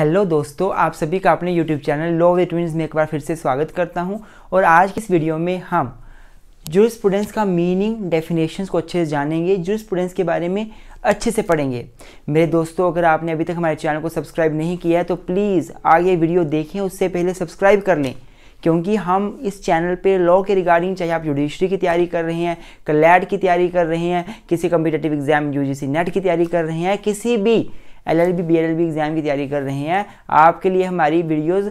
Hello दोस्तों आप सभी का अपने YouTube channel law the twins में एक बार फिर से स्वागत करता हूं और आज की इस वीडियो में हम जो स्टूडेंट्स का मीनिंग डेफिनेशन को अच्छे से जानेंगे जो स्टूडेंट्स के बारे में अच्छे से पढ़ेंगे मेरे दोस्तों अगर आपने अभी तक हमारे चैनल को सब्सक्राइब नहीं किया है तो प्लीज़ आगे वीडियो देखें उससे पहले सब्सक्राइब कर लें क्योंकि हम इस चैनल पे लॉ के रिगार्डिंग चाहे आप जुडिशरी की तैयारी कर रहे हैं कलैड की तैयारी कर रहे हैं किसी कम्पिटेटिव एग्जाम यूजीसी नेट की तैयारी कर रहे हैं किसी भी L L B B L L B exam की तैयारी कर रहे हैं आपके लिए हमारी वीडियोज़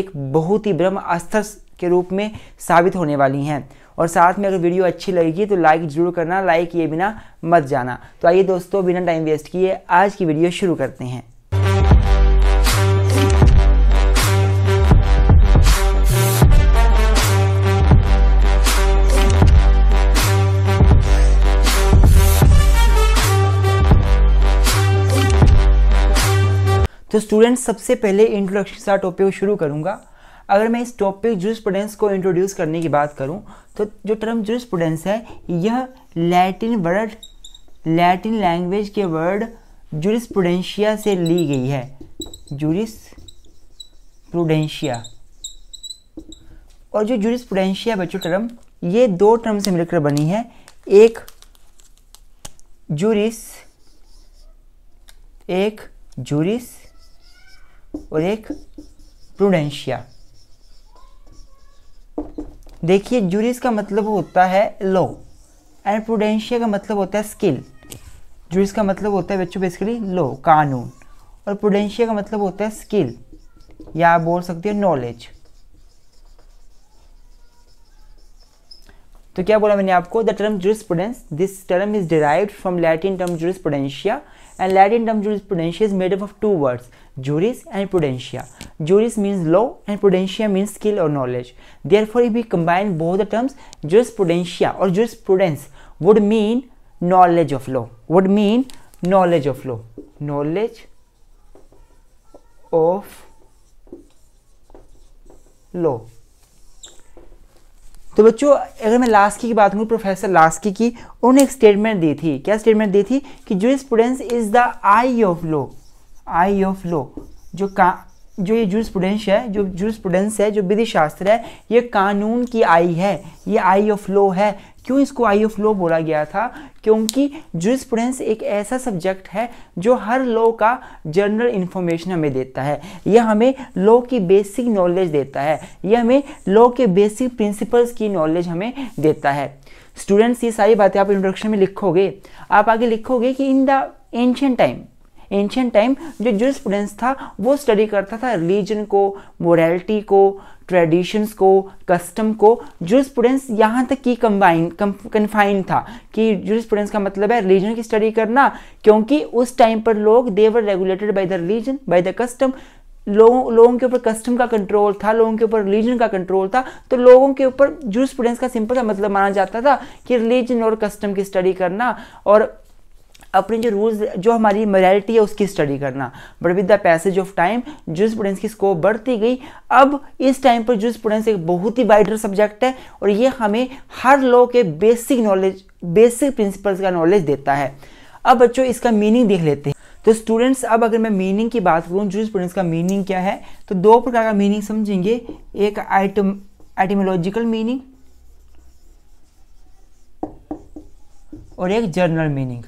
एक बहुत ही ब्रह्म अस्त्र के रूप में साबित होने वाली हैं और साथ में अगर वीडियो अच्छी लगेगी तो लाइक जरूर करना लाइक ये बिना मत जाना तो आइए दोस्तों बिना टाइम वेस्ट किए आज की वीडियो शुरू करते हैं तो स्टूडेंट्स सबसे पहले इंट्रोडक्शन का टॉपिक शुरू करूँगा अगर मैं इस टॉपिक प्रोडेंस को इंट्रोड्यूस करने की बात करूँ तो जो टर्म प्रोडेंस है यह लैटिन वर्ड लैटिन लैंग्वेज के वर्ड प्रोडेंशिया से ली गई है जूरिस प्रोडेंशिया और जो प्रोडेंशिया बच्चों टर्म ये दो टर्म से मिलकर बनी है एक जूरिस एक जूरिस और एक प्रूडेंशिया देखिए जूरिस का मतलब होता है लॉ एंड प्रूडेंशिया का मतलब होता है स्किल जूरिस का मतलब होता है बच्चों बेसिकली लॉ कानून और प्रूडेंशिया का मतलब होता है स्किल या आप बोल सकते हो नॉलेज तो क्या बोला मैंने आपको the term jurisprudence this term is derive from Latin term जुरिस्प्रूडेंशिया and Latin term jurisprudentia is made up of two words, juris and prudentia. Juris means law and prudentia means skill or knowledge. Therefore, if we combine both the terms, jurisprudentia or jurisprudence would mean knowledge of law. Would mean knowledge of law. Knowledge of law. तो बच्चों अगर मैं Laski की बात करूँ professor Laski की उन्होंने एक स्टेटमेंट दी थी क्या स्टेटमेंट दी थी कि जो students is the eye of law eye of law जो का जो ये जूस स्टूडेंट्स है जो जूस स्टूडेंट्स है जो विधि शास्त्र है ये कानून की आई है ये आई ऑफ लो है क्यों इसको आई ऑफ लॉ बोला गया था क्योंकि जुरिस्प्रूडेंस एक ऐसा सब्जेक्ट है जो हर लॉ का जनरल इन्फॉर्मेशन हमें देता है यह हमें लॉ की बेसिक नॉलेज देता है यह हमें लॉ के बेसिक प्रिंसिपल्स की नॉलेज हमें देता है स्टूडेंट्स ये सारी बातें आप इंट्रोडक्शन में लिखोगे आप आगे लिखोगे कि in the ancient time ancient time जो जूस था वो स्टडी करता था रिलीजन को मोरलिटी को ट्रेडिशंस को कस्टम को जो स्टूडेंट्स यहाँ तक कि कंबाइन कन्फाइन था कि जो स्टूडेंट्स का मतलब है रिलीजन की स्टडी करना क्योंकि उस टाइम पर लोग they were regulated by the religion by the custom लोगों लोगों के ऊपर कस्टम का कंट्रोल था लोगों के ऊपर रिलीजन का कंट्रोल था तो लोगों के ऊपर जो स्टूडेंट्स का सिंपल सा मतलब माना जाता था कि रिलीजन और कस्टम की स्टडी करना और अपने जो रूल्स जो हमारी मोरालिटी है उसकी स्टडी करना but with the passage of time जो स्टूडेंट्स की स्कोप बढ़ती गई अब इस टाइम पर जो स्टूडेंट्स एक बहुत ही वाइडर सब्जेक्ट है और ये हमें हर लॉ के बेसिक नॉलेज बेसिक प्रिंसिपल्स का नॉलेज देता है अब बच्चों इसका मीनिंग देख लेते हैं तो स्टूडेंट्स अब अगर मैं मीनिंग की बात करूँ जो स्टूडेंट्स का मीनिंग क्या है तो दो प्रकार का मीनिंग समझेंगे एक आइटम आइटमोलॉजिकल मीनिंग और एक जर्नल मीनिंग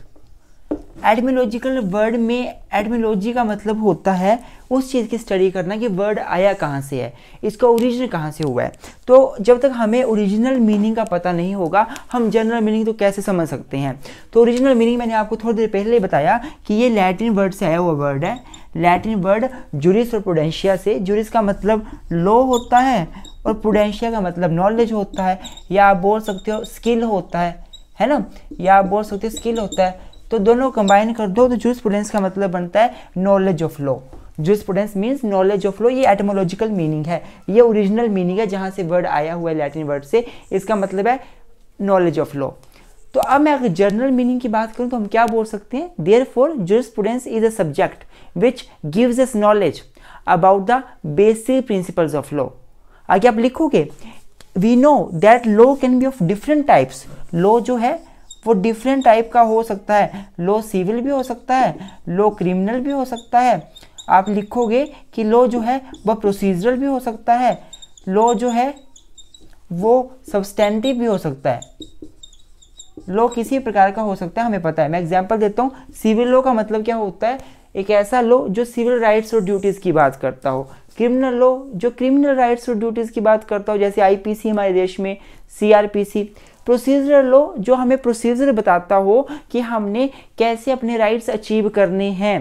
एडमिनोलॉजिकल वर्ड में एडमिनोलॉजी का मतलब होता है उस चीज़ की स्टडी करना कि वर्ड आया कहाँ से है इसका ओरिजिन कहाँ से हुआ है तो जब तक हमें ओरिजिनल मीनिंग का पता नहीं होगा हम जनरल मीनिंग तो कैसे समझ सकते हैं तो ओरिजिनल मीनिंग मैंने आपको थोड़ी देर पहले बताया कि ये लैटिन वर्ड से आया हुआ वर्ड है लैटिन वर्ड जुरिस और प्रोडेंशिया से जुरिस का मतलब लो होता है और प्रोडेंशिया का मतलब नॉलेज होता है या आप बोल सकते हो स्किल होता है है ना या आप बोल सकते हो स्किल होता है तो दोनों कंबाइन कर दो तो जूस स्टूडेंट्स का मतलब बनता है नॉलेज ऑफ लॉ जूस स्टूडेंट्स मीन्स नॉलेज ऑफ लॉ ये एटमोलॉजिकल मीनिंग है ये ओरिजिनल मीनिंग है जहाँ से वर्ड आया हुआ है लैटिन वर्ड से इसका मतलब है नॉलेज ऑफ लॉ तो अब मैं अगर जनरल मीनिंग की बात करूँ तो हम क्या बोल सकते हैं देयर फॉर जूस स्टूडेंट्स is a subject which gives us knowledge about the basic principles of law आगे आप लिखोगे we know that law can be of different types law जो है वो डिफरेंट टाइप का हो सकता है लो सिविल भी हो सकता है लो क्रिमिनल भी हो सकता है आप लिखोगे कि लो जो है वह प्रोसीजरल भी हो सकता है लो जो है वो सब्सटेंटिव भी हो सकता है लो किसी प्रकार का हो सकता है हमें पता है मैं एग्जाम्पल देता हूँ सिविल लॉ का मतलब क्या होता है एक ऐसा लो जो सिविल राइट्स और ड्यूटीज़ की बात करता हो क्रिमिनल लो जो क्रिमिनल राइट्स और ड्यूटीज़ की बात करता हो जैसे आईपीसी हमारे देश में सीआरपीसी प्रोसीजर लो जो हमें प्रोसीजर बताता हो कि हमने कैसे अपने राइट्स अचीव करने हैं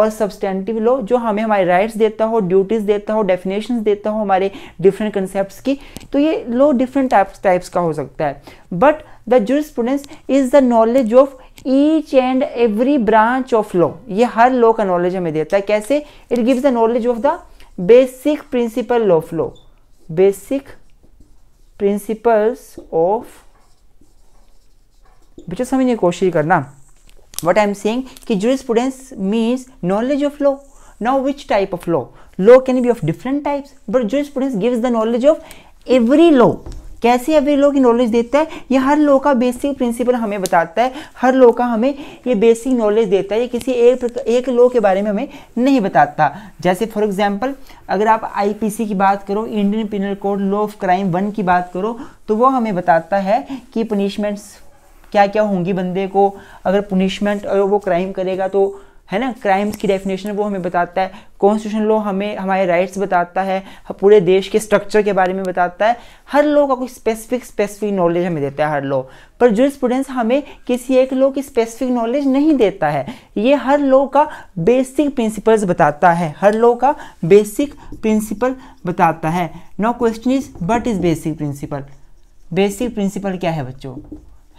और सब्सटेंटिव लो जो हमें हमारे राइट्स देता हो ड्यूटीज़ देता हो डेफिनेशन देता हो हमारे डिफरेंट कंसेप्ट की तो ये लो डिफरेंट टाइप्स टाइप्स का हो सकता है बट द स्टूडेंट्स is the knowledge of each and every branch of law ये हर लॉ का नॉलेज हमें देता है कैसे it gives the knowledge of the basic principle of law basic principles of बच्चों समझने की कोशिश करना वट आई एम सेंग कि students means knowledge of law now which type of law law can be of different types but students gives the knowledge of every law कैसे every law की knowledge देता है ये हर law का basic principle हमें बताता है हर लॉ का हमें ये बेसिक नॉलेज देता है ये किसी एक एक लॉ के बारे में हमें नहीं बताता जैसे फॉर एग्जांपल अगर आप आईपीसी की बात करो Indian penal code law of crime one की बात करो तो वो हमें बताता है कि पनिशमेंट्स क्या क्या होंगी बंदे को अगर पुनिशमेंट अगर वो क्राइम करेगा तो है ना क्राइम्स की डेफिनेशन वो हमें बताता है कॉन्स्टिट्यूशन लॉ हमें हमारे राइट्स बताता है पूरे देश के स्ट्रक्चर के बारे में बताता है हर लॉ का कोई स्पेसिफिक स्पेसिफिक नॉलेज हमें देता है हर लॉ पर जो स्टूडेंट्स हमें किसी एक लॉ की स्पेसिफिक नॉलेज नहीं देता है ये हर लॉ का बेसिक प्रिंसिपल्स बताता है हर लॉ का बेसिक प्रिंसिपल बताता है no question is but is basic principle basic principle क्या है बच्चों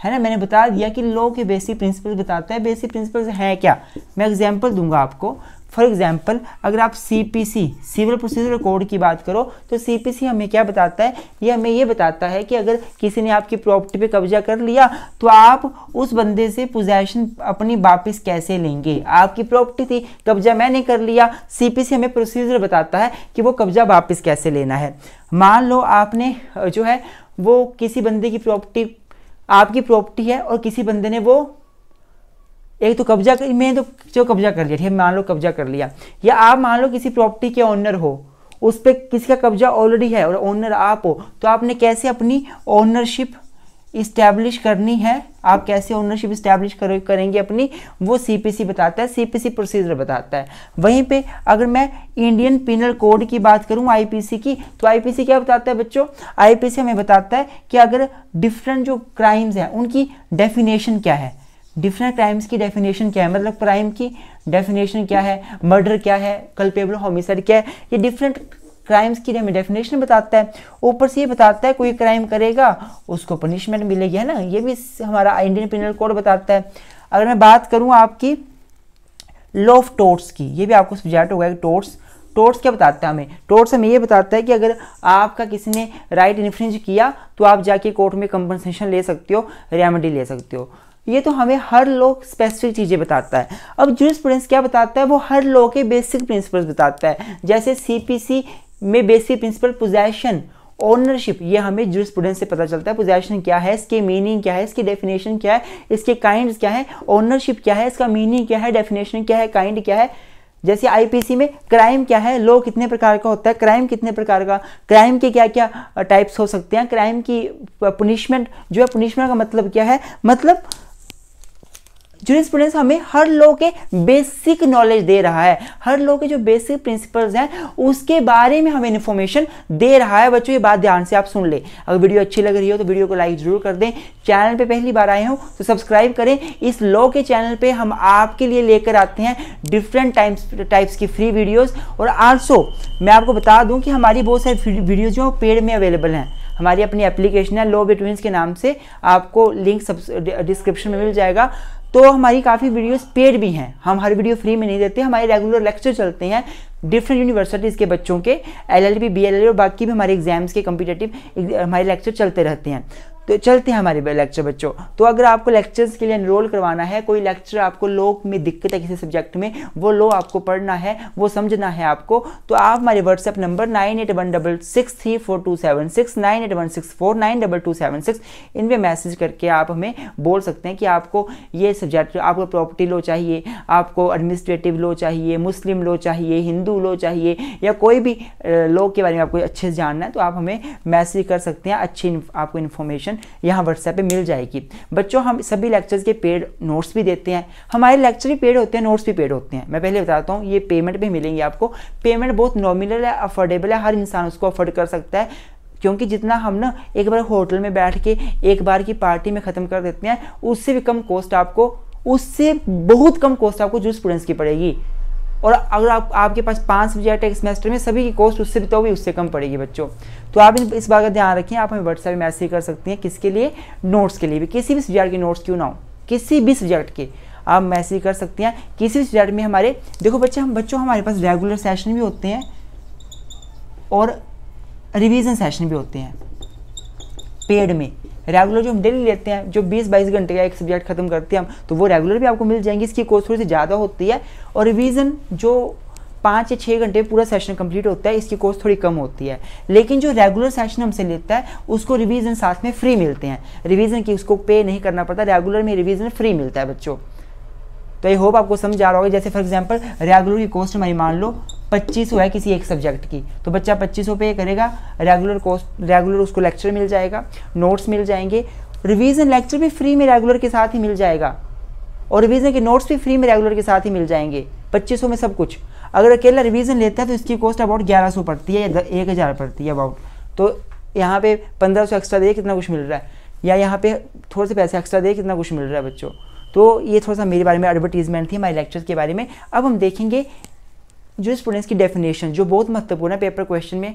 है ना मैंने बता दिया कि लॉ के बेसिक प्रिंसिपल बताता है बेसिक प्रिंसिपल है क्या मैं एग्जाम्पल दूंगा आपको फॉर एग्जाम्पल अगर आप सीपीसी सिविल प्रोसीजर कोड की बात करो तो सीपीसी हमें क्या बताता है ये हमें ये बताता है कि अगर किसी ने आपकी प्रॉपर्टी पे कब्जा कर लिया तो आप उस बंदे से पोजेशन अपनी वापस कैसे लेंगे आपकी प्रॉपर्टी थी कब्जा मैंने कर लिया सीपीसी हमें प्रोसीजर बताता है कि वो कब्जा वापस कैसे लेना है मान लो आपने जो है वो किसी बंदे की प्रॉपर्टी आपकी प्रॉपर्टी है और किसी बंदे ने वो एक तो कब्जा कर मैं तो जो कब्जा कर लिया ठीक है मान लो कब्जा कर लिया या आप मान लो किसी प्रॉपर्टी के ऑनर हो उस पर किसी का कब्जा ऑलरेडी है और ऑनर आप हो तो आपने कैसे अपनी ऑनरशिप इस्टेब्लिश करनी है आप कैसे ओनरशिप इस्टेब्लिश कर, करेंगे अपनी वो सीपीसी बताता है सीपीसी प्रोसीजर बताता है वहीं पे अगर मैं इंडियन पिनल कोड की बात करूं आईपीसी की तो आईपीसी क्या बताता है बच्चों आईपीसी हमें बताता है कि अगर डिफरेंट जो क्राइम्स हैं उनकी डेफिनेशन क्या है डिफरेंट क्राइम्स की डेफिनेशन क्या है मतलब क्राइम की डेफिनेशन क्या है मर्डर क्या है कल्पेबल होमिसाइड क्या है ये डिफरेंट क्राइम्स की हमें डेफिनेशन बताता है ऊपर से ये बताता है कोई क्राइम करेगा उसको पनिशमेंट मिलेगी है ना ये भी हमारा इंडियन पिनल कोड बताता है अगर मैं बात करूँ आपकी लॉ ऑफ टोर्ट्स की ये भी आपको सब्जेक्ट होगा टोर्ट्स टोर्ट्स क्या बताता है हमें टोर्ट्स हमें ये बताता है कि अगर आपका किसी ने राइट इन्फ्रिंज किया तो आप जाके कोर्ट में कंपनसेशन ले सकते हो रेमेडी ले सकते हो ये तो हमें हर लोग स्पेसिफिक चीज़ें बताता है अब जूस क्या बताता है वो हर लोग के बेसिक प्रिंसिपल्स बताता है जैसे सी पी सी में बेसिक प्रिंसिपल पोजेशन ओनरशिप ये हमें स्टूडेंट से पता चलता है पोजेशन क्या है इसके मीनिंग क्या है इसकी डेफिनेशन क्या है इसके काइंड क्या है ओनरशिप क्या है इसका मीनिंग क्या है डेफिनेशन क्या है काइंड क्या है जैसे आईपीसी में क्राइम क्या है लो कितने प्रकार का होता है क्राइम कितने प्रकार का क्राइम के क्या क्या टाइप्स हो सकते हैं क्राइम की पुनिशमेंट uh, जो है पुनिशमेंट का मतलब क्या है मतलब जुरिस्प्रूडेंस हमें हर लॉ के बेसिक नॉलेज दे रहा है हर लॉ के जो बेसिक प्रिंसिपल्स हैं उसके बारे में हमें इन्फॉर्मेशन दे रहा है बच्चों ये बात ध्यान से आप सुन ले अगर वीडियो अच्छी लग रही हो तो वीडियो को लाइक जरूर कर दें चैनल पर पहली बार आए हो तो सब्सक्राइब करें इस लॉ के चैनल पर हम आपके लिए लेकर आते हैं डिफरेंट टाइप्स टाइप्स की फ्री वीडियोज़ और आल्सो मैं आपको बता दूँ कि हमारी बहुत सारी वीडियोज़ जो पेड में अवेलेबल हैं हमारी अपनी एप्लीकेशन है लो बिटवीन्स के नाम से आपको लिंक डिस्क्रिप्शन में मिल जाएगा तो हमारी काफ़ी वीडियोस पेड भी हैं हम हर वीडियो फ्री में नहीं देते हमारे रेगुलर लेक्चर चलते हैं डिफरेंट यूनिवर्सिटीज़ के बच्चों के L L B B L L और बाकी भी हमारे एग्जाम्स के कम्पिटेटिव हमारे लेक्चर चलते रहते हैं तो चलते हैं हमारे लेक्चर बच्चों तो अगर आपको लेक्चर्स के लिए इनरोल करवाना है कोई लेक्चर आपको लो में दिक्कत है किसी सब्जेक्ट में वो लो आपको पढ़ना है वो समझना है आपको तो आप हमारे WhatsApp number nine eight one double six three four two seven six nine eight one six four nine double two seven six इन पर मैसेज करके आप हमें बोल सकते हैं कि आपको ये सब्जेक्ट आपको प्रॉपर्टी लो चाहिए आपको एडमिनिस्ट्रेटिव लो चाहिए मुस्लिम लो चाहिए हिंदू लो चाहिए या कोई भी लो के बारे में आपको अच्छे से जानना है तो आप हमें मैसेज कर सकते हैं अच्छी आपको इन्फॉर्मेशन इन्फॉर्मेशन यहाँ व्हाट्सएप पर मिल जाएगी बच्चों हम सभी लेक्चर्स के पेड नोट्स भी देते हैं हमारे लेक्चर भी पेड होते हैं नोट्स भी पेड होते हैं मैं पहले बताता हूँ ये पेमेंट भी मिलेंगे आपको पेमेंट बहुत नॉमिनल है अफोर्डेबल है हर इंसान उसको अफोर्ड कर सकता है क्योंकि जितना हम ना एक बार होटल में बैठ के एक बार की पार्टी में ख़त्म कर देते हैं उससे भी कम कॉस्ट आपको उससे बहुत कम कॉस्ट आपको जो स्टूडेंट्स की पड़ेगी और अगर आप आपके पास पाँच सब्जेक्ट है एक सेमेस्टर में सभी की कॉस्ट उससे भी तो भी उससे कम पड़ेगी बच्चों तो आप इस बात का ध्यान रखें आप हमें व्हाट्सएप मैसेज कर सकते हैं किसके लिए नोट्स के लिए भी किसी भी सब्जेक्ट के नोट्स क्यों ना हो किसी भी सब्जेक्ट के आप मैसेज कर सकते हैं किसी भी सब्जेक्ट में हमारे देखो बच्चे हम बच्चों हमारे पास रेगुलर सेशन भी होते हैं और रिवीजन सेशन भी होते हैं पेड में रेगुलर जो हम डेली लेते हैं जो 20-22 घंटे का एक सब्जेक्ट खत्म करते हैं हम तो वो रेगुलर भी आपको मिल जाएंगी इसकी कोर्स थोड़ी सी ज़्यादा होती है और रिवीजन जो पाँच या छः घंटे पूरा सेशन कंप्लीट होता है इसकी कोर्स थोड़ी कम होती है लेकिन जो रेगुलर सेशन हमसे लेता है उसको रिविज़न साथ में फ्री मिलते हैं रिविज़न की उसको पे नहीं करना पड़ता रेगुलर में रिविजन फ्री मिलता है बच्चों तो आई होप आपको समझ आ रहा होगा जैसे फॉर एग्जाम्पल रेगुलर की कॉस्ट हमारी मान लो पच्चीस है किसी एक सब्जेक्ट की तो बच्चा पच्चीस सौ पे करेगा रेगुलर कॉस्ट रेगुलर उसको लेक्चर मिल जाएगा नोट्स मिल जाएंगे रिवीजन लेक्चर भी फ्री में रेगुलर के साथ ही मिल जाएगा और रिवीजन के नोट्स भी फ्री में रेगुलर के साथ ही मिल जाएंगे पच्चीस में सब कुछ अगर अकेला रिवीजन लेता है तो इसकी कॉस्ट अबाउट ग्यारह सौ पड़ती है या एक हज़ार पड़ती है अबाउट तो यहाँ पे पंद्रह सौ एक्स्ट्रा दे कितना कुछ मिल रहा है या यहाँ पे थोड़े से पैसे एक्स्ट्रा दे कितना कुछ मिल रहा है बच्चों तो ये थोड़ा सा मेरे बारे में एडवर्टीजमेंट थी हमारे लेक्चर्स के बारे में अब हम देखेंगे जो स्टूडेंट्स की डेफिनेशन जो बहुत महत्वपूर्ण है पेपर क्वेश्चन में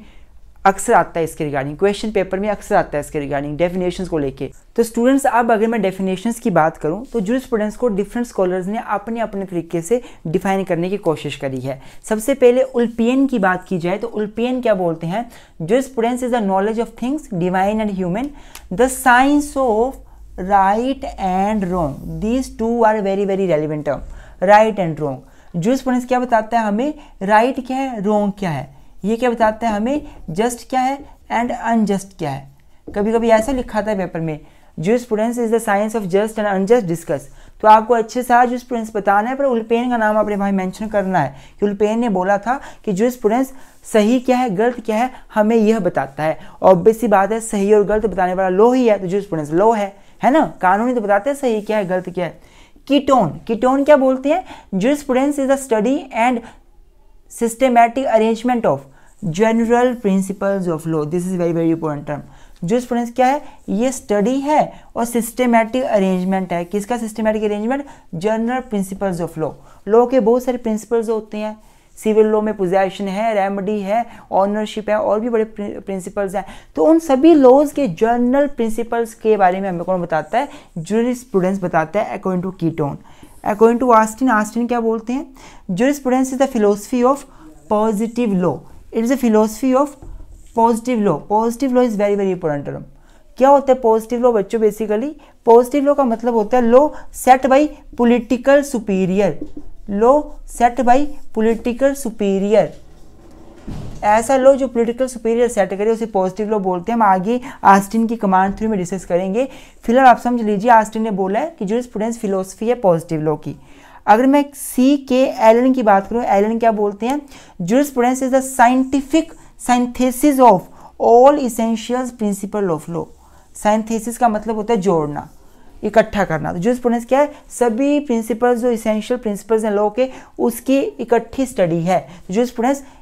अक्सर आता है इसके रिगार्डिंग क्वेश्चन पेपर में अक्सर आता है इसके रिगार्डिंग डेफिनेशन को लेके तो स्टूडेंट्स अब अगर मैं डेफिनेशन की बात करूँ तो जो स्टूडेंट्स को डिफरेंट स्कॉलर्स ने अपने अपने तरीके से डिफाइन करने की कोशिश करी है सबसे पहले उल्पियन की बात की जाए तो उल्पियन क्या बोलते हैं जो students is the knowledge of things divine and human the science of right and wrong these two are very very relevant term right and wrong jurisprudence क्या बताता है हमें राइट right क्या है रोंग क्या है ये क्या बताता है हमें जस्ट क्या है एंड अनजस्ट क्या है कभी कभी ऐसा लिखा था पेपर में jurisprudence is the science of just and unjust discuss तो आपको अच्छे से आज जूस प्रूडेंस बताना है पर उल्पेन का नाम आपने भाई मेंशन करना है कि उल्पेन ने बोला था कि जूस प्रूडेंस सही क्या है गलत क्या है हमें यह बताता है ऑब्वियस ही बात है सही और गलत बताने वाला लो ही है तो जूस प्रूडेंस लो है है ना कानूनी तो बताते हैं सही क्या है गलत क्या है कीटोन कीटोन क्या बोलते हैं jurisprudence is the study and systematic arrangement of general principles of law this is very very important term jurisprudence क्या है ये स्टडी है और सिस्टमैटिक अरेंजमेंट है किसका systematic arrangement general principles of law law के बहुत सारे प्रिंसिपल्स होते हैं सिविल लॉ में पोजेशन है रेमडी है ऑनरशिप है और भी बड़े प्रिंसिपल्स हैं तो उन सभी लॉज के जर्नल प्रिंसिपल्स के बारे में हमें कौन बताता है स्टूडेंट्स बताता है according to Keeton according to Austin Austin क्या बोलते हैं students is the philosophy of positive law it is a philosophy of positive law positive law is very very important term क्या होता है पॉजिटिव लॉ बच्चों basically positive law का मतलब होता है law set by political superior law set by political superior ऐसा law जो पोलिटिकल सुपीरियर सेट करे उसे पॉजिटिव लो बोलते हैं हम आगे आस्टिन की कमांड थ्रू में डिस्कस करेंगे फिलहाल आप समझ लीजिए आस्टिन ने बोला है कि जो स्टूडेंट्स फिलोसफी है पॉजिटिव लो की अगर मैं सी के एलन की बात करूं एलन क्या बोलते हैं जो students is the scientific synthesis of all essential principle of law synthesis का मतलब होता है जोड़ना इकट्ठा करना तो जूस प्रूडेंस क्या है सभी प्रिंसिपल्स जो इसेंशियल प्रिंसिपल्स हैं लॉ के उसकी इकट्ठी स्टडी है तो जूस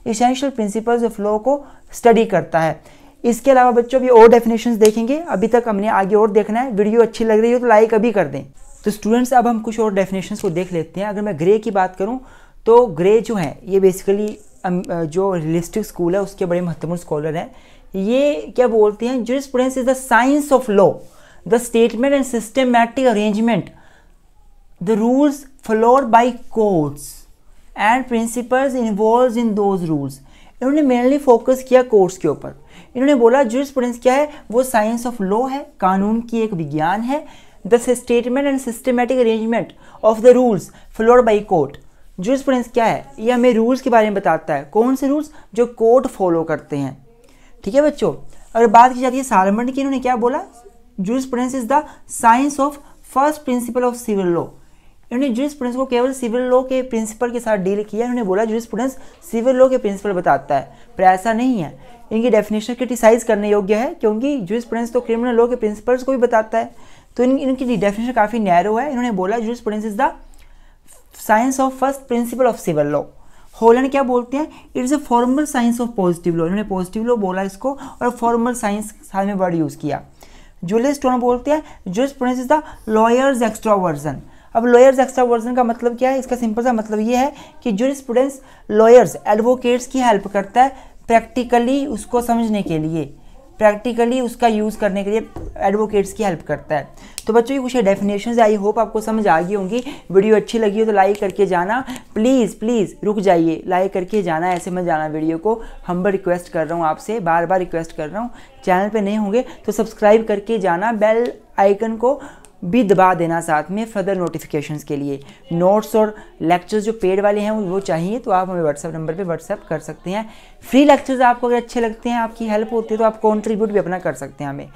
इसेंशियल प्रिंसिपल्स ऑफ लॉ को स्टडी करता है इसके अलावा बच्चों अभी और डेफिनेशन देखेंगे अभी तक हमने आगे और देखना है वीडियो अच्छी लग रही हो तो लाइक अभी कर दें तो स्टूडेंट्स अब हम कुछ और डेफिनेशन को देख लेते हैं अगर मैं ग्रे की बात करूँ तो ग्रे जो है ये बेसिकली जो रियलिस्टिक स्कूल है उसके बड़े महत्वपूर्ण स्कॉलर हैं ये क्या बोलते हैं jurisprudence is the science of law the statement and systematic arrangement the rules followed by courts and principle involve in those rules इन्होंने मेनली फोकस किया कोर्ट्स के ऊपर इन्होंने बोला प्रिंस क्या है वो साइंस ऑफ लॉ है कानून की एक विज्ञान है the statement and systematic arrangement of the rules followed by court prince क्या है ये हमें रूल्स के बारे में बताता है कौन से रूल्स जो कोर्ट फॉलो करते हैं ठीक है बच्चों अगर बात की जाती है सालमंड की इन्होंने क्या बोला prince is the science of first principle of civil law इन्होंने प्रिंस को केवल सिविल लॉ के प्रिंसिपल के साथ डील किया इन्होंने बोला जूरिस्प्रूडेंस सिविल लॉ के प्रिंसिपल बताता है पर ऐसा नहीं है इनकी डेफिनेशन क्रिटिसाइज करने योग्य है क्योंकि प्रिंस तो क्रिमिनल लॉ के प्रिंसिपल्स को भी बताता है तो इन इनकी डेफिनेशन काफ़ी नैरो है इन्होंने बोला prince is the science of first principle of civil law Holland क्या बोलते हैं it's a formal science of positive law इन्होंने पॉजिटिव लॉ बोला इसको और फॉर्मल साइंस साथ में वर्ड यूज़ किया जूलियस टोन बोलते हैं jurisprudence is the lawyer's extraversion अब लॉयर्स एक्स्ट्रा वर्जन का मतलब क्या है इसका सिंपल सा मतलब ये है कि जूलियस स्टूडेंट्स लॉयर्स एडवोकेट्स की हेल्प करता है प्रैक्टिकली उसको समझने के लिए प्रैक्टिकली उसका यूज़ करने के लिए एडवोकेट्स की हेल्प करता है तो बच्चों ये कुछ डेफिनेशन आई होप आपको समझ आ गई होंगी वीडियो अच्छी लगी हो तो लाइक करके जाना प्लीज़ प्लीज़ रुक जाइए लाइक करके जाना ऐसे मत जाना वीडियो को हम्बल रिक्वेस्ट कर रहा हूँ आपसे बार बार रिक्वेस्ट कर रहा हूँ चैनल पर नहीं होंगे तो सब्सक्राइब करके जाना बेल आइकन को भी दबा देना साथ में फर्दर नोटिफिकेशंस के लिए नोट्स और लेक्चर्स जो पेड वाले हैं वो चाहिए तो आप हमें व्हाट्सअप नंबर पे व्हाट्सअप कर सकते हैं फ्री लेक्चर्स आपको अगर अच्छे लगते हैं आपकी हेल्प होती है तो आप कॉन्ट्रीब्यूट भी अपना कर सकते हैं हमें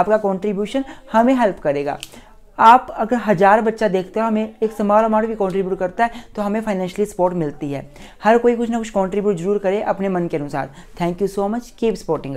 आपका कॉन्ट्रीब्यूशन हमें हेल्प करेगा आप अगर हज़ार बच्चा देखते हो हमें एक समाल अमाउंट भी कंट्रीब्यूट करता है तो हमें फाइनेंशियली सपोर्ट मिलती है हर कोई कुछ ना कुछ कंट्रीब्यूट जरूर करे अपने मन के अनुसार thank you so much keep supporting